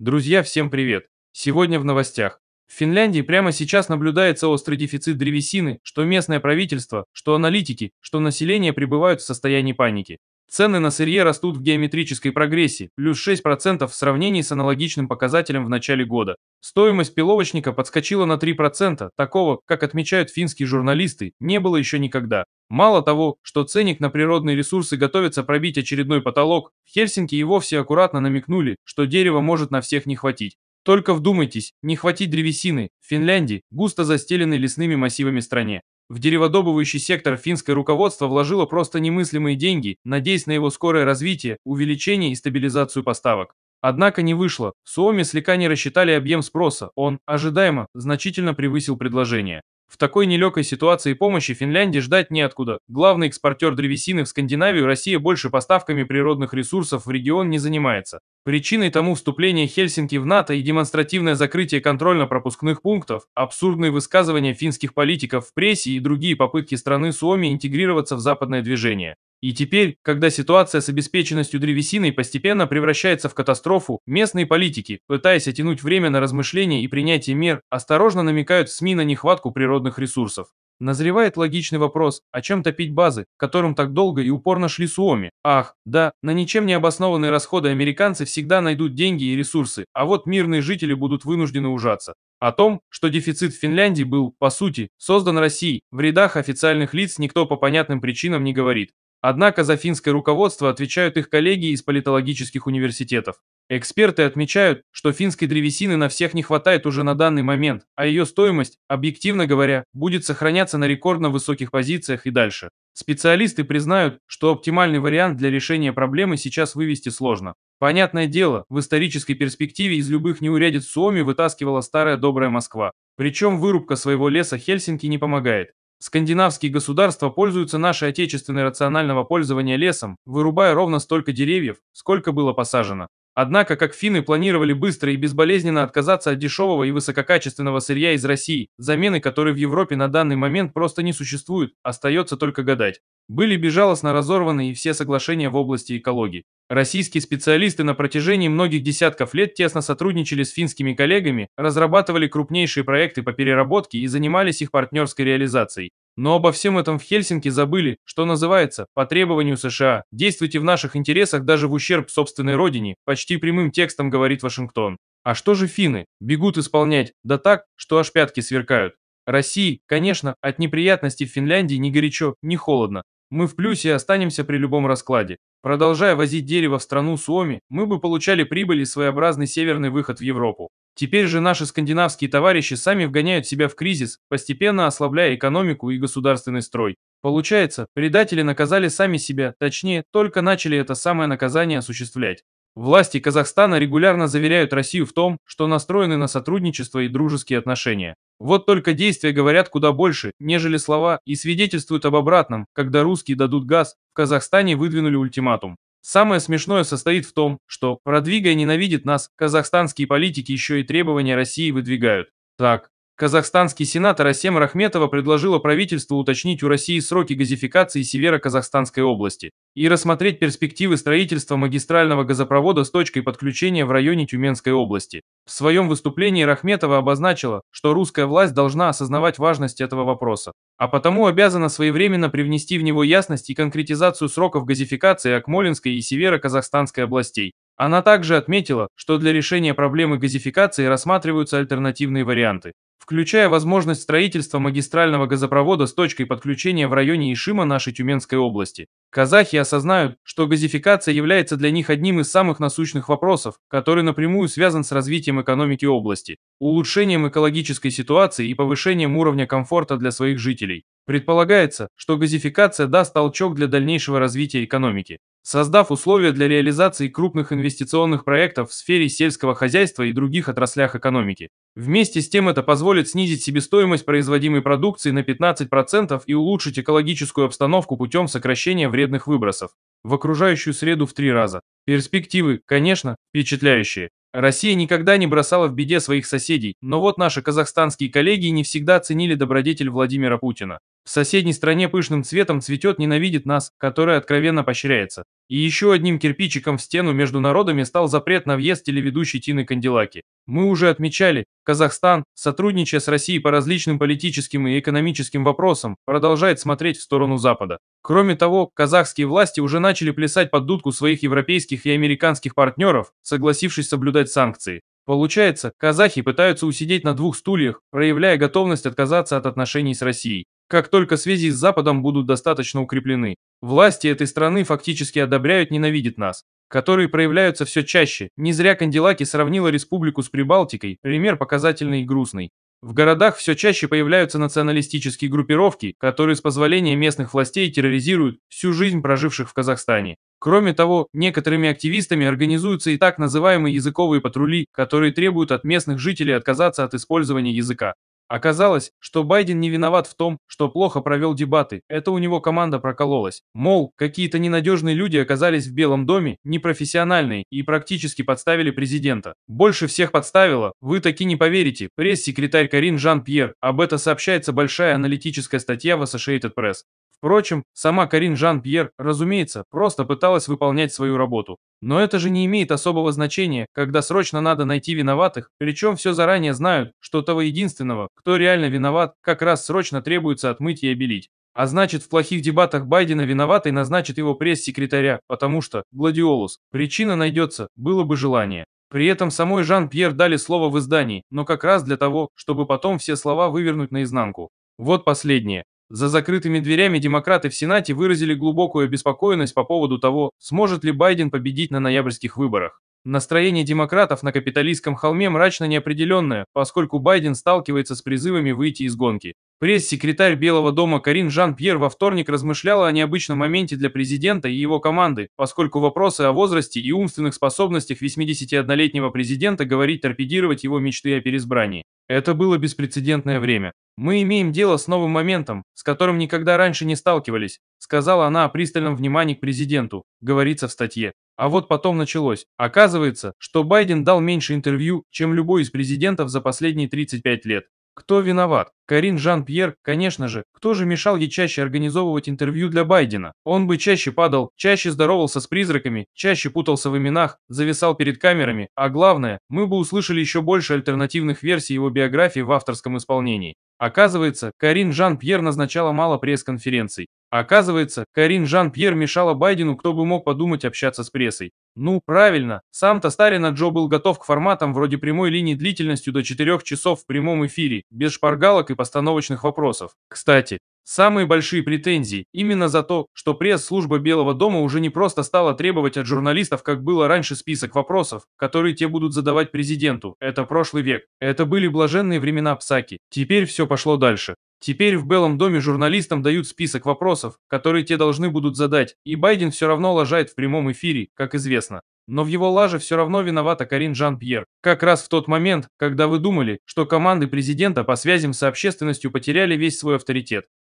Друзья, всем привет! Сегодня в новостях. В Финляндии прямо сейчас наблюдается острый дефицит древесины, что местное правительство, что аналитики, что население пребывают в состоянии паники. Цены на сырье растут в геометрической прогрессии, плюс 6% в сравнении с аналогичным показателем в начале года. Стоимость пиловочника подскочила на 3%, такого, как отмечают финские журналисты, не было еще никогда. Мало того, что ценник на природные ресурсы готовится пробить очередной потолок, в Хельсинки и вовсе аккуратно намекнули, что дерева может на всех не хватить. Только вдумайтесь, не хватить древесины, в Финляндии, густо застеленной лесными массивами стране. В дереводобывающий сектор финское руководство вложило просто немыслимые деньги, надеясь на его скорое развитие, увеличение и стабилизацию поставок. Однако не вышло. Суоми слегка не рассчитали объем спроса, он, ожидаемо, значительно превысил предложение. В такой нелегкой ситуации помощи Финляндии ждать неоткуда. Главный экспортер древесины в Скандинавию Россия больше поставками природных ресурсов в регион не занимается. Причиной тому вступление Хельсинки в НАТО и демонстративное закрытие контрольно-пропускных пунктов, абсурдные высказывания финских политиков в прессе и другие попытки страны Суоми интегрироваться в западное движение. И теперь, когда ситуация с обеспеченностью древесиной постепенно превращается в катастрофу, местные политики, пытаясь оттянуть время на размышления и принятие мер, осторожно намекают в СМИ на нехватку природных ресурсов. Назревает логичный вопрос, а чем топить базы, которым так долго и упорно шли Суоми? Ах, да, на ничем не обоснованные расходы американцы всегда найдут деньги и ресурсы, а вот мирные жители будут вынуждены ужаться. О том, что дефицит в Финляндии был, по сути, создан Россией, в рядах официальных лиц никто по понятным причинам не говорит. Однако за финское руководство отвечают их коллеги из политологических университетов. Эксперты отмечают, что финской древесины на всех не хватает уже на данный момент, а ее стоимость, объективно говоря, будет сохраняться на рекордно высоких позициях и дальше. Специалисты признают, что оптимальный вариант для решения проблемы сейчас вывести сложно. Понятное дело, в исторической перспективе из любых неурядиц Суоми вытаскивала старая добрая Москва. Причем вырубка своего леса Хельсинки не помогает. Скандинавские государства пользуются нашей отечественной рационального пользования лесом, вырубая ровно столько деревьев, сколько было посажено. Однако, как финны планировали быстро и безболезненно отказаться от дешевого и высококачественного сырья из России, замены которой в Европе на данный момент просто не существует, остается только гадать. Были безжалостно разорваны и все соглашения в области экологии. Российские специалисты на протяжении многих десятков лет тесно сотрудничали с финскими коллегами, разрабатывали крупнейшие проекты по переработке и занимались их партнерской реализацией. Но обо всем этом в Хельсинки забыли, что называется, по требованию США. Действуйте в наших интересах даже в ущерб собственной родине, почти прямым текстом говорит Вашингтон. А что же финны? Бегут исполнять, да так, что аж пятки сверкают. России, конечно, от неприятностей в Финляндии ни горячо, ни холодно, мы в плюсе и останемся при любом раскладе. Продолжая возить дерево в страну Суоми, мы бы получали прибыль и своеобразный северный выход в Европу. Теперь же наши скандинавские товарищи сами вгоняют себя в кризис, постепенно ослабляя экономику и государственный строй. Получается, предатели наказали сами себя, точнее, только начали это самое наказание осуществлять. Власти Казахстана регулярно заверяют Россию в том, что настроены на сотрудничество и дружеские отношения. Вот только действия говорят куда больше, нежели слова, и свидетельствуют об обратном, когда русские дадут газ, в Казахстане выдвинули ультиматум. Самое смешное состоит в том, что, продвигая ненавидит нас, казахстанские политики еще и требования России выдвигают. Так, Казахстанский сенатор Асем Рахметова предложила правительству уточнить у России сроки газификации северо-казахстанской области и рассмотреть перспективы строительства магистрального газопровода с точкой подключения в районе Тюменской области. В своем выступлении Рахметова обозначила, что русская власть должна осознавать важность этого вопроса, а потому обязана своевременно привнести в него ясность и конкретизацию сроков газификации Акмолинской и северо-казахстанской областей. Она также отметила, что для решения проблемы газификации рассматриваются альтернативные варианты включая возможность строительства магистрального газопровода с точкой подключения в районе Ишима нашей Тюменской области. Казахи осознают, что газификация является для них одним из самых насущных вопросов, который напрямую связан с развитием экономики области, улучшением экологической ситуации и повышением уровня комфорта для своих жителей. Предполагается, что газификация даст толчок для дальнейшего развития экономики, создав условия для реализации крупных инвестиционных проектов в сфере сельского хозяйства и других отраслях экономики. Вместе с тем это позволит позволит снизить себестоимость производимой продукции на 15% и улучшить экологическую обстановку путем сокращения вредных выбросов в окружающую среду в три раза. Перспективы, конечно, впечатляющие. Россия никогда не бросала в беде своих соседей, но вот наши казахстанские коллеги не всегда ценили добродетель Владимира Путина. В соседней стране пышным цветом цветет ненавидит нас, которая откровенно поощряется. И еще одним кирпичиком в стену между народами стал запрет на въезд телеведущей Тины Кандилаки мы уже отмечали, Казахстан, сотрудничая с Россией по различным политическим и экономическим вопросам, продолжает смотреть в сторону Запада. Кроме того, казахские власти уже начали плясать под дудку своих европейских и американских партнеров, согласившись соблюдать санкции. Получается, казахи пытаются усидеть на двух стульях, проявляя готовность отказаться от отношений с Россией как только связи с Западом будут достаточно укреплены. Власти этой страны фактически одобряют ненавидят нас, которые проявляются все чаще. Не зря Канделаки сравнила республику с Прибалтикой, пример показательный и грустный. В городах все чаще появляются националистические группировки, которые с позволения местных властей терроризируют всю жизнь проживших в Казахстане. Кроме того, некоторыми активистами организуются и так называемые языковые патрули, которые требуют от местных жителей отказаться от использования языка. Оказалось, что Байден не виноват в том, что плохо провел дебаты, это у него команда прокололась. Мол, какие-то ненадежные люди оказались в Белом доме, непрофессиональные, и практически подставили президента. Больше всех подставила, вы таки не поверите, пресс-секретарь Карин Жан-Пьер, об это сообщается большая аналитическая статья в Associated Press. Впрочем, сама Карин Жан-Пьер, разумеется, просто пыталась выполнять свою работу. Но это же не имеет особого значения, когда срочно надо найти виноватых, причем все заранее знают, что того единственного, кто реально виноват, как раз срочно требуется отмыть и обелить. А значит, в плохих дебатах Байдена виноватой назначит его пресс-секретаря, потому что, гладиолус, причина найдется, было бы желание. При этом самой Жан-Пьер дали слово в издании, но как раз для того, чтобы потом все слова вывернуть наизнанку. Вот последнее. За закрытыми дверями демократы в Сенате выразили глубокую обеспокоенность по поводу того, сможет ли Байден победить на ноябрьских выборах. Настроение демократов на капиталистском холме мрачно неопределенное, поскольку Байден сталкивается с призывами выйти из гонки. Пресс-секретарь Белого дома Карин Жан-Пьер во вторник размышляла о необычном моменте для президента и его команды, поскольку вопросы о возрасте и умственных способностях 81-летнего президента говорить торпедировать его мечты о переизбрании. Это было беспрецедентное время. «Мы имеем дело с новым моментом, с которым никогда раньше не сталкивались», сказала она о пристальном внимании к президенту, говорится в статье. А вот потом началось. Оказывается, что Байден дал меньше интервью, чем любой из президентов за последние 35 лет. Кто виноват? Карин Жан-Пьер, конечно же. Кто же мешал ей чаще организовывать интервью для Байдена? Он бы чаще падал, чаще здоровался с призраками, чаще путался в именах, зависал перед камерами, а главное, мы бы услышали еще больше альтернативных версий его биографии в авторском исполнении. Оказывается, Карин Жан-Пьер назначала мало пресс-конференций. Оказывается, Карин Жан-Пьер мешала Байдену, кто бы мог подумать общаться с прессой. Ну, правильно. Сам-то Старина Джо был готов к форматам вроде прямой линии длительностью до 4 часов в прямом эфире, без шпаргалок и постановочных вопросов. Кстати, Самые большие претензии именно за то, что пресс-служба Белого дома уже не просто стала требовать от журналистов, как было раньше, список вопросов, которые те будут задавать президенту. Это прошлый век. Это были блаженные времена Псаки. Теперь все пошло дальше. Теперь в Белом доме журналистам дают список вопросов, которые те должны будут задать, и Байден все равно лажает в прямом эфире, как известно. Но в его лаже все равно виновата Карин Жан-Пьер. Как раз в тот момент, когда вы думали, что команды президента по связям с общественностью потеряли весь свой авторитет.